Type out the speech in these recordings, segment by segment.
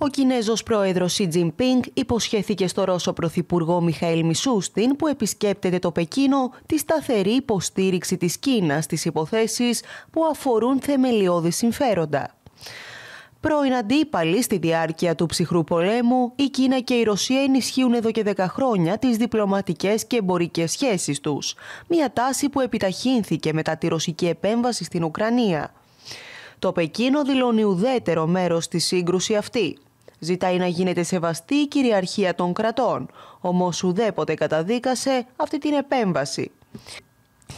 Ο κινέζος πρόεδρος Σι Τζιμπίνγκ υποσχέθηκε στο Ρώσο πρωθυπουργό Μιχαήλ Μισούστιν που επισκέπτεται το Πεκίνο τη σταθερή υποστήριξη της κίνας στις υποθέσεις που αφορούν θεμελιώδη συμφέροντα. Πρώην αντίπαλοι στη διάρκεια του ψυχρού πολέμου, η Κίνα και η Ρωσία ενισχύουν εδώ και δέκα χρόνια τις διπλωματικές και εμπορικές σχέσεις τους. Μια τάση που επιταχύνθηκε μετά τη ρωσική επέμβαση στην Ουκρανία. Το Πεκίνο δηλώνει ουδέτερο μέρος στη σύγκρουση αυτή. Ζητάει να γίνεται σεβαστή η κυριαρχία των κρατών, όμως ουδέποτε καταδίκασε αυτή την επέμβαση.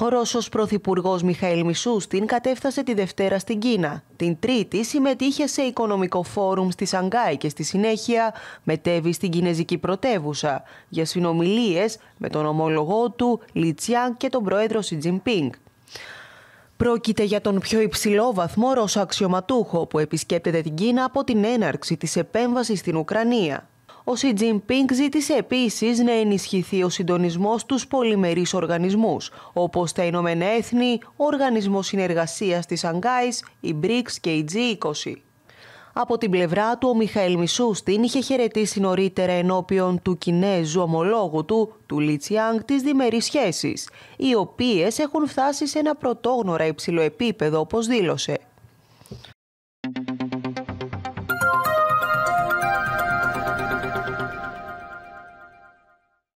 Ο Ρώσος Πρωθυπουργός Μιχαήλ Μισούστιν κατέφτασε τη Δευτέρα στην Κίνα. Την Τρίτη συμμετείχε σε οικονομικό φόρουμ στη Σανγκάη και στη συνέχεια μετέβη στην Κινέζικη πρωτεύουσα για συνομιλίες με τον ομόλογό του Λιτσιάν και τον πρόεδρο Σιτζιμπίνγκ. Πρόκειται για τον πιο υψηλό βαθμό Ρώσο αξιωματούχο που επισκέπτεται την Κίνα από την έναρξη της επέμβασης στην Ουκρανία. Ο Σι Τζινπίνγκ ζήτησε επίσης να ενισχυθεί ο συντονισμός στους πολυμερείς οργανισμούς, όπως τα Ηνωμένα Έθνη, ο Οργανισμός Συνεργασίας της Σανγκάης, η BRICS και η G20. Από την πλευρά του, ο Μιχαήλ Μισού είχε χαιρετήσει νωρίτερα ενώπιον του Κινέζου ομολόγου του, του Λιτσιάνγκ, τις διμερείς σχέσεις, οι οποίες έχουν φτάσει σε ένα πρωτόγνωρα υψηλό επίπεδο, όπως δήλωσε.